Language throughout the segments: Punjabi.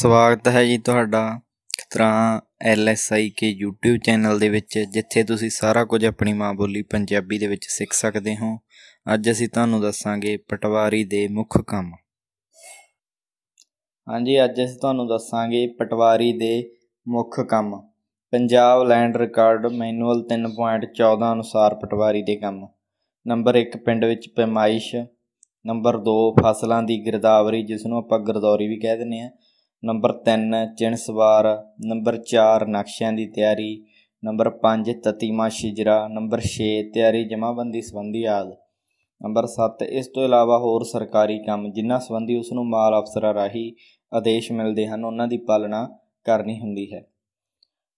ਸਵਾਗਤ ਹੈ ਜੀ ਤੁਹਾਡਾ ਖਤਰਾ ਐਲਐਸਆਈ ਕੇ YouTube ਚੈਨਲ ਦੇ ਵਿੱਚ ਜਿੱਥੇ ਤੁਸੀਂ ਸਾਰਾ ਕੁਝ ਆਪਣੀ ਮਾਂ ਬੋਲੀ ਪੰਜਾਬੀ ਦੇ ਵਿੱਚ ਸਿੱਖ ਸਕਦੇ ਹੋ ਅੱਜ ਅਸੀਂ ਤੁਹਾਨੂੰ ਦੱਸਾਂਗੇ ਪਟਵਾਰੀ ਦੇ ਮੁੱਖ ਕੰਮ ਹਾਂਜੀ ਅੱਜ ਅਸੀਂ ਤੁਹਾਨੂੰ ਦੱਸਾਂਗੇ ਪਟਵਾਰੀ ਦੇ ਮੁੱਖ ਕੰਮ ਪੰਜਾਬ ਲੈਂਡ ਰਿਕਾਰਡ ਮੈਨੂਅਲ 3.14 ਅਨੁਸਾਰ ਪਟਵਾਰੀ ਦੇ ਕੰਮ ਨੰਬਰ 1 ਪਿੰਡ ਵਿੱਚ ਪੈਮਾਇਸ਼ ਨੰਬਰ 2 ਫਸਲਾਂ ਦੀ ਗਿਰਦਾਵਰੀ ਜਿਸ ਨੂੰ ਆਪਾਂ ਗਿਰਦੌਰੀ ਵੀ ਕਹਿ ਦਿੰਦੇ ਆ ਨੰਬਰ 3 ਚਿੰਸਵਾਰ ਸਵਾਰ ਨੰਬਰ 4 ਨਕਸ਼ਿਆਂ ਦੀ ਤਿਆਰੀ ਨੰਬਰ 5 ਤਤੀਮਾ ਸ਼ਿਜਰਾ ਨੰਬਰ 6 ਤਿਆਰੀ ਜਮਾਬੰਦੀ ਸੰਬੰਧੀ ਆਦਿ ਨੰਬਰ 7 ਇਸ ਤੋਂ ਇਲਾਵਾ ਹੋਰ ਸਰਕਾਰੀ ਕੰਮ ਜਿਨ੍ਹਾਂ ਸੰਬੰਧੀ ਉਸ ਨੂੰ ਮਾਲ ਅਫਸਰਾਂ ਰਾਹੀਂ ਆਦੇਸ਼ ਮਿਲਦੇ ਹਨ ਉਹਨਾਂ ਦੀ ਪਾਲਣਾ ਕਰਨੀ ਹੁੰਦੀ ਹੈ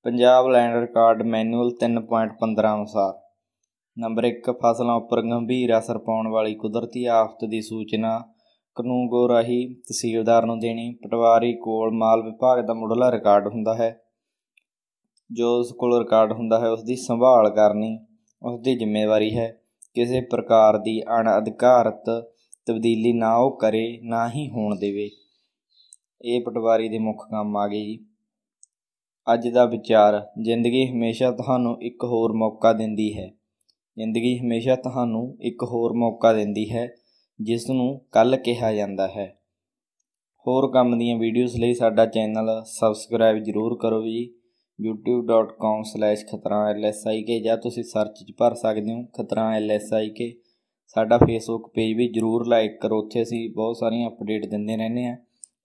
ਪੰਜਾਬ ਲੈਂਡ ਰਿਕਾਰਡ ਮੈਨੂਅਲ 3.15 ਅਨੁਸਾਰ ਨੰਬਰ 1 ਫਸਲਾਂ ਉੱਪਰ ਗੰਭੀਰ ਅਸਰ ਪਾਉਣ ਵਾਲੀ ਕੁਦਰਤੀ ਆਫਤ ਦੀ ਸੂਚਨਾ ਕਨੂੰਗੋ ਰਾਹੀ ਤਹਿਸੀਲਦਾਰ ਨੂੰ ਦੇਣੀ ਪਟਵਾਰੀ ਕੋਲ ਮਾਲ ਵਿਭਾਗ ਦਾ ਮੁੱਢਲਾ ਰਿਕਾਰਡ ਹੁੰਦਾ ਹੈ ਜੋ ਉਸ ਕੋਲ ਰਿਕਾਰਡ ਹੁੰਦਾ ਹੈ ਉਸ ਦੀ ਸੰਭਾਲ ਕਰਨੀ ਉਸ ਦੀ ਜ਼ਿੰਮੇਵਾਰੀ ਹੈ ਕਿਸੇ ਪ੍ਰਕਾਰ ਦੀ ਅਣਅਧਿਕਾਰਤ ਤਬਦੀਲੀ ਨਾ ਉਹ ਕਰੇ ਨਾ ਹੀ ਹੋਣ ਦੇਵੇ ਇਹ ਪਟਵਾਰੀ ਦੇ ਮੁੱਖ ਕੰਮ ਆ ਗਏ ਜੀ ਅੱਜ ਦਾ ਵਿਚਾਰ ਜ਼ਿੰਦਗੀ ਹਮੇਸ਼ਾ ਤੁਹਾਨੂੰ ਇੱਕ ਹੋਰ ਮੌਕਾ ਦਿੰਦੀ ਹੈ ਜ਼ਿੰਦਗੀ ਹਮੇਸ਼ਾ ਤੁਹਾਨੂੰ ਇੱਕ ਹੋਰ ਮੌਕਾ ਦਿੰਦੀ ਹੈ ਜਿਸ ਨੂੰ ਕੱਲ ਕਿਹਾ ਜਾਂਦਾ ਹੈ ਹੋਰ ਕੰਮ ਦੀਆਂ ਵੀਡੀਓਜ਼ ਲਈ ਸਾਡਾ ਚੈਨਲ ਸਬਸਕ੍ਰਾਈਬ ਜ਼ਰੂਰ ਕਰੋ ਜੀ youtube.com/khatranlsik ਜਾਂ ਤੁਸੀਂ ਸਰਚ 'ਚ ਭਰ ਸਕਦੇ ਹੋ ਖਤਰਾ lsik ਸਾਡਾ ਫੇਸਬੁੱਕ ਪੇਜ ਵੀ ਜ਼ਰੂਰ ਲਾਈਕ ਕਰੋ ਉੱਥੇ ਅਸੀਂ ਬਹੁਤ ਸਾਰੀਆਂ ਅਪਡੇਟ ਦਿੰਦੇ ਰਹਿੰਦੇ ਆ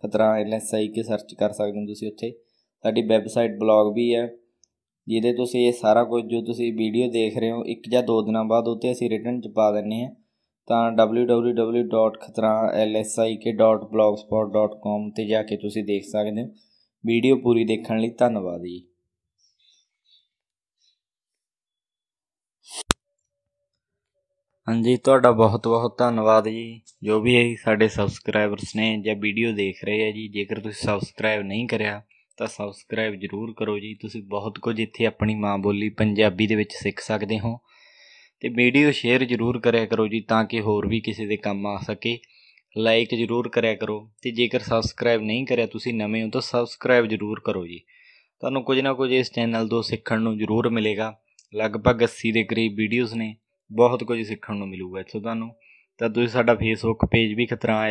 ਖਤਰਾ lsik ਸਰਚ ਕਰ ਸਕਦੇ ਹੋ ਤੁਸੀਂ ਉੱਥੇ ਸਾਡੀ ਵੈਬਸਾਈਟ ਬਲੌਗ ਵੀ ਹੈ ਜਿਹਦੇ ਤੁਸੀਂ ਇਹ ਸਾਰਾ ਕੁਝ ਜੋ ਤੁਸੀਂ ਵੀਡੀਓ ਦੇਖ ਰਹੇ ਹੋ ਇੱਕ ਜਾਂ ਦੋ ਦਿਨਾਂ ਬਾਅਦ ਉੱਤੇ ਅਸੀਂ ਰਿਟਰਨ ਚ ਪਾ ਦਿੰਨੇ ਆ ਤਾਂ www.khatraalsik.blogspot.com ਤੇ ਜਾ ਕੇ ਤੁਸੀਂ ਦੇਖ ਸਕਦੇ ਹੋ ਵੀਡੀਓ ਪੂਰੀ ਦੇਖਣ ਲਈ ਧੰਨਵਾਦ ਜੀ ਹਾਂਜੀ ਤੁਹਾਡਾ ਬਹੁਤ ਬਹੁਤ ਧੰਨਵਾਦ ਜੀ ਜੋ ਵੀ ਸਾਡੇ ਸਬਸਕ੍ਰਾਈਬਰਸ ਨੇ ਜਾਂ ਵੀਡੀਓ ਦੇਖ ਰਹੇ ਆ ਜੀ ਜੇਕਰ ਤੁਸੀਂ ਸਬਸਕ੍ਰਾਈਬ ਨਹੀਂ ਕਰਿਆ ਤਾਂ ਸਬਸਕ੍ਰਾਈਬ ਜ਼ਰੂਰ ਕਰੋ ਜੀ ਤੁਸੀਂ ਬਹੁਤ ਕੁਝ ਇੱਥੇ ਆਪਣੀ ਮਾਂ ਬੋਲੀ ਪੰਜਾਬੀ ਦੇ ਵਿੱਚ ਸਿੱਖ ਸਕਦੇ ਹੋ ਤੇ ਵੀਡੀਓ ਸ਼ੇਅਰ ਜ਼ਰੂਰ ਕਰਿਆ ਕਰੋ ਜੀ ਤਾਂ ਕਿ ਹੋਰ ਵੀ ਕਿਸੇ ਦੇ ਕੰਮ ਆ ਸਕੇ ਲਾਈਕ ਜ਼ਰੂਰ ਕਰਿਆ ਕਰੋ ਤੇ ਜੇਕਰ ਸਬਸਕ੍ਰਾਈਬ ਨਹੀਂ ਕਰਿਆ ਤੁਸੀਂ ਨਵੇਂ ਹੋ ਤਾਂ ਸਬਸਕ੍ਰਾਈਬ ਜ਼ਰੂਰ ਕਰੋ ਜੀ ਤੁਹਾਨੂੰ ਕੁਝ ਨਾ ਕੁਝ ਇਸ ਚੈਨਲ ਤੋਂ ਸਿੱਖਣ ਨੂੰ ਜ਼ਰੂਰ ਮਿਲੇਗਾ ਲਗਭਗ 80 ਦੇ ਕਰੀਬ ਵੀਡੀਓਜ਼ ਨੇ ਬਹੁਤ ਕੁਝ ਸਿੱਖਣ ਨੂੰ ਮਿਲੂਗਾ ਇੱਥੋਂ ਤੁਹਾਨੂੰ ਤਾਂ ਤੁਸੀਂ ਸਾਡਾ ਫੇਸਬੁੱਕ ਪੇਜ ਵੀ ਖਤਰਾ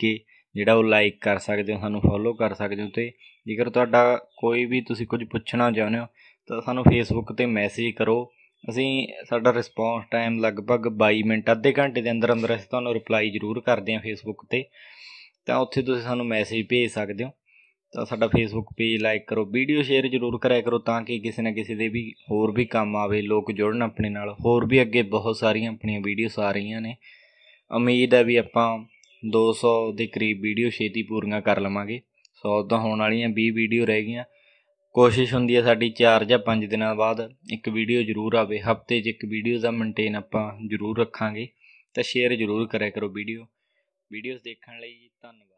ਕੇ ਜਿਹੜਾ ਉਹ ਲਾਈਕ ਕਰ ਸਕਦੇ ਹੋ ਸਾਨੂੰ ਫੋਲੋ ਕਰ ਸਕਦੇ ਹੋ ਤੇ ਜੇਕਰ ਤੁਹਾਡਾ ਕੋਈ ਵੀ ਤੁਸੀਂ ਕੁਝ ਪੁੱਛਣਾ ਚਾਹੁੰਦੇ ਹੋ ਤਾਂ ਸਾਨੂੰ ਫੇਸਬੁੱਕ ਤੇ ਮੈਸੇਜ ਕਰੋ ਅਸੀਂ ਸਾਡਾ ਰਿਸਪੌਂਸ ਟਾਈਮ ਲਗਭਗ 22 ਮਿੰਟ ਅੱਧੇ ਘੰਟੇ ਦੇ ਅੰਦਰ ਅੰਦਰ ਅਸੀਂ ਤੁਹਾਨੂੰ ਰਿਪਲਾਈ ਜ਼ਰੂਰ ਕਰਦੇ ਹਾਂ ਫੇਸਬੁੱਕ ਤੇ ਤਾਂ ਉੱਥੇ ਤੁਸੀਂ ਸਾਨੂੰ ਮੈਸੇਜ ਭੇਜ ਸਕਦੇ ਹੋ ਤਾਂ ਸਾਡਾ ਫੇਸਬੁੱਕ ਪੇਜ ਲਾਈਕ ਕਰੋ ਵੀਡੀਓ ਸ਼ੇਅਰ ਜ਼ਰੂਰ ਕਰਿਆ ਕਰੋ ਤਾਂ ਕਿ ਕਿਸੇ ਨਾ ਕਿਸੇ ਦੇ ਵੀ ਹੋਰ ਵੀ ਕੰਮ ਆਵੇ ਲੋਕ ਜੁੜਨ ਆਪਣੇ ਨਾਲ ਹੋਰ ਵੀ ਅੱਗੇ ਬਹੁਤ ਸਾਰੀਆਂ ਆਪਣੀਆਂ ਵੀਡੀਓਸ ਆ ਰਹੀਆਂ ਨੇ ਉਮੀਦ ਹੈ ਵੀ ਆਪਾਂ 200 ਦੇ ਕਰੀਬ ਵੀਡੀਓ ਛੇਤੀ ਪੂਰੀਆਂ ਕਰ ਲਵਾਂਗੇ 100 ਤਾਂ ਹੋਣ ਵਾਲੀਆਂ 20 ਵੀਡੀਓ ਰਹਿ ਗਈਆਂ ਕੋਸ਼ਿਸ਼ ਹੁੰਦੀ ਹੈ ਸਾਡੀ 4 ਜਾਂ 5 ਦਿਨਾਂ ਬਾਅਦ ਇੱਕ ਵੀਡੀਓ ਜ਼ਰੂਰ ਆਵੇ ਹਫਤੇ 'ਚ ਇੱਕ ਵੀਡੀਓ ਦਾ ਮੇਨਟੇਨ ਆਪਾਂ ਜ਼ਰੂਰ ਰੱਖਾਂਗੇ ਤਾਂ ਸ਼ੇਅਰ ਜ਼ਰੂਰ ਕਰਿਆ ਕਰੋ ਵੀਡੀਓ ਵੀਡੀਓਜ਼ ਦੇਖਣ ਲਈ ਧੰਨਵਾਦ